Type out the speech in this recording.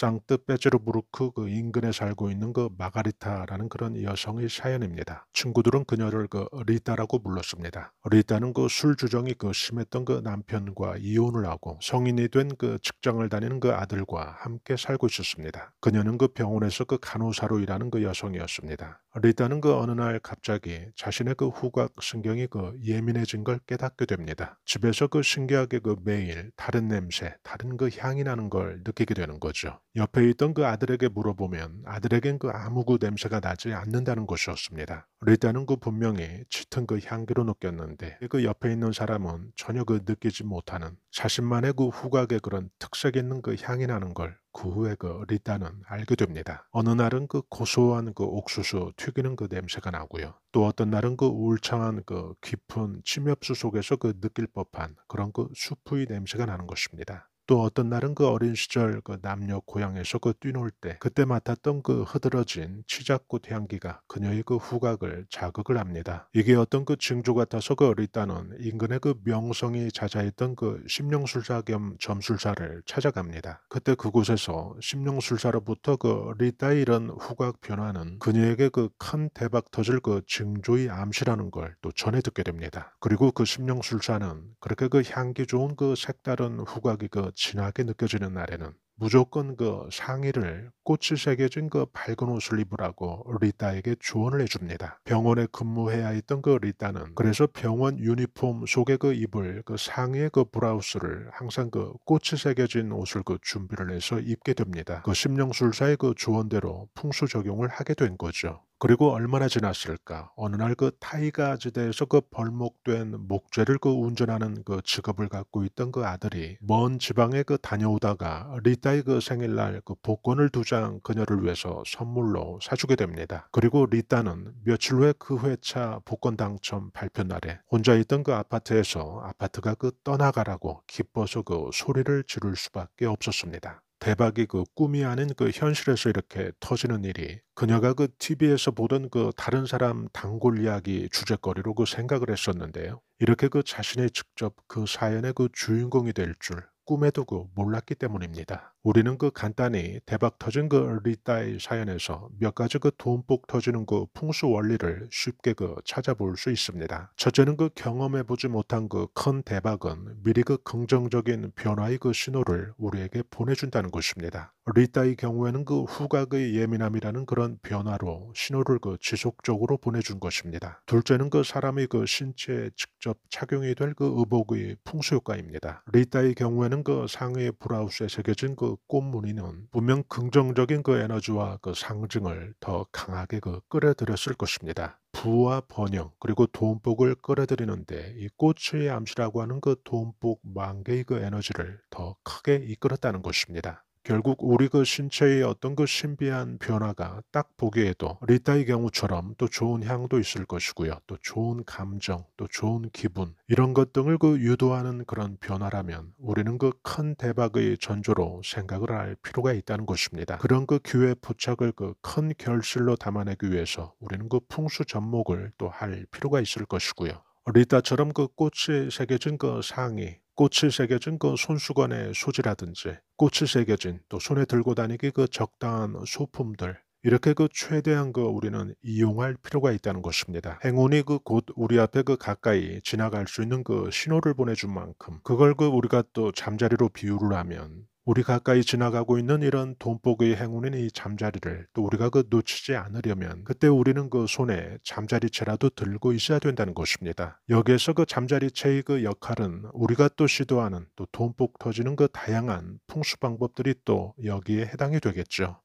상트페제르부르크 그 인근에 살고 있는 그 마가리타라는 그런 여성의 사연입니다. 친구들은 그녀를 그 리타라고 불렀습니다. 리타는 그술 주정이 그 심했던 그 남편과 이혼을 하고 성인이 된 그 직장을 다니는 그 아들과 함께 살고 있었습니다. 그녀는 그 병원에서 그 간호사로 일하는 그 여성이었습니다. 리타는 그 어느 날 갑자기 자신의 그 후각 신경이 그 예민해진 걸 깨닫게 됩니다. 집에서 그 신기하게 그 매일 다른 냄새, 다른 그 향이 나는 걸 느끼게 되는 거죠. 옆에 있던 그 아들에게 물어보면 아들에겐 그 아무 그 냄새가 나지 않는다는 것이었습니다. 리타는 그 분명히 짙은 그 향기로 느꼈는데 그 옆에 있는 사람은 전혀 그 느끼지 못하는 자신만의 그 후각의 그런 특색 있는 그 향이 나는 걸 그 후에 그 리타는 알게 됩니다. 어느 날은 그 고소한 그 옥수수 튀기는 그 냄새가 나고요. 또 어떤 날은 그 울창한 그 깊은 침엽수 속에서 그 느낄 법한 그런 그 수프의 냄새가 나는 것입니다. 또 어떤 날은 그 어린 시절 그 남녀 고향에서 그 뛰놀 때 그때 맡았던 그 흐드러진 치자꽃 향기가 그녀의 그 후각을 자극을 합니다. 이게 어떤 그 징조 같아서 그 어리따는 인근의 그 명성이 자자했던 그 심령술사 겸 점술사를 찾아갑니다. 그때 그곳에서 심령술사로부터 그 리따의 이런 후각 변화는 그녀에게 그 큰 대박 터질 그 징조의 암시라는 걸 또 전해 듣게 됩니다. 그리고 그 심령술사는 그렇게 그 향기 좋은 그 색다른 후각이 그 진하게 느껴지는 날에는 무조건 그 상의를 꽃이 새겨진 그 밝은 옷을 입으라고 리따에게 조언을 해줍니다. 병원에 근무해야 했던 그 리따는 그래서 병원 유니폼 속에 그 입을 그 상의의 그 브라우스를 항상 그 꽃이 새겨진 옷을 그 준비를 해서 입게 됩니다. 그 심령술사의 그 조언대로 풍수 적용을 하게 된 거죠. 그리고 얼마나 지났을까? 어느 날 그 타이가 지대에서 그 벌목된 목재를 그 운전하는 그 직업을 갖고 있던 그 아들이 먼 지방에 그 다녀오다가 리타의 그 생일날 그 복권을 두 장 그녀를 위해서 선물로 사주게 됩니다. 그리고 리타는 며칠 후에 그 회차 복권 당첨 발표 날에 혼자 있던 그 아파트에서 아파트가 그 떠나가라고 기뻐서 그 소리를 지를 수밖에 없었습니다. 대박이 그 꿈이 아닌 그 현실에서 이렇게 터지는 일이 그녀가 그 TV에서 보던 그 다른 사람 단골 이야기 주제거리로 그 생각을 했었는데요. 이렇게 그 자신이 직접 그 사연의 그 주인공이 될 줄 꿈에도 그 몰랐기 때문입니다. 우리는 그 간단히 대박 터진 그 리따의 사연에서 몇 가지 그 돈복 터지는 그 풍수 원리를 쉽게 그 찾아볼 수 있습니다. 첫째는 그 경험해보지 못한 그 큰 대박은 미리 그 긍정적인 변화의 그 신호를 우리에게 보내준다는 것입니다. 리따의 경우에는 그 후각의 예민함이라는 그런 변화로 신호를 그 지속적으로 보내준 것입니다. 둘째는 그 사람의 그 신체에 직접 착용이 될 그 의복의 풍수 효과입니다. 리따의 경우에는 그 상의 브라우스에 새겨진 그그 꽃무늬는 분명 긍정적인 그 에너지와 그 상징을 더 강하게 그 끌어들였을 것입니다. 부와 번영 그리고 돈복을 끌어들이는데 이 꽃의 암시라고 하는 그 돈복 만개의 그 에너지를 더 크게 이끌었다는 것입니다. 결국 우리그 신체의 어떤 그 신비한 변화가 딱 보기에도 리타의 경우처럼 또 좋은 향도 있을 것이고요. 또 좋은 감정, 또 좋은 기분 이런 것 등을 그 유도하는 그런 변화라면 우리는 그 큰 대박의 전조로 생각을 할 필요가 있다는 것입니다. 그런 그 기회 포착을 그 큰 결실로 담아내기 위해서 우리는 그 풍수 접목을 또 할 필요가 있을 것이고요. 리타처럼 그 꽃이 새겨진 그 상이 꽃을 새겨진 그 손수건의 소지라든지 꽃을 새겨진 또 손에 들고 다니기 그 적당한 소품들 이렇게 그 최대한 그 우리는 이용할 필요가 있다는 것입니다. 행운이 그 곧 우리 앞에 그 가까이 지나갈 수 있는 그 신호를 보내준 만큼 그걸 그 우리가 또 잠자리로 비유를 하면 우리 가까이 지나가고 있는 이런 돈복의 행운인 이 잠자리를 또 우리가 그 놓치지 않으려면 그때 우리는 그 손에 잠자리채라도 들고 있어야 된다는 것입니다. 여기에서 그 잠자리채의 그 역할은 우리가 또 시도하는 또 돈복 터지는 그 다양한 풍수 방법들이 또 여기에 해당이 되겠죠.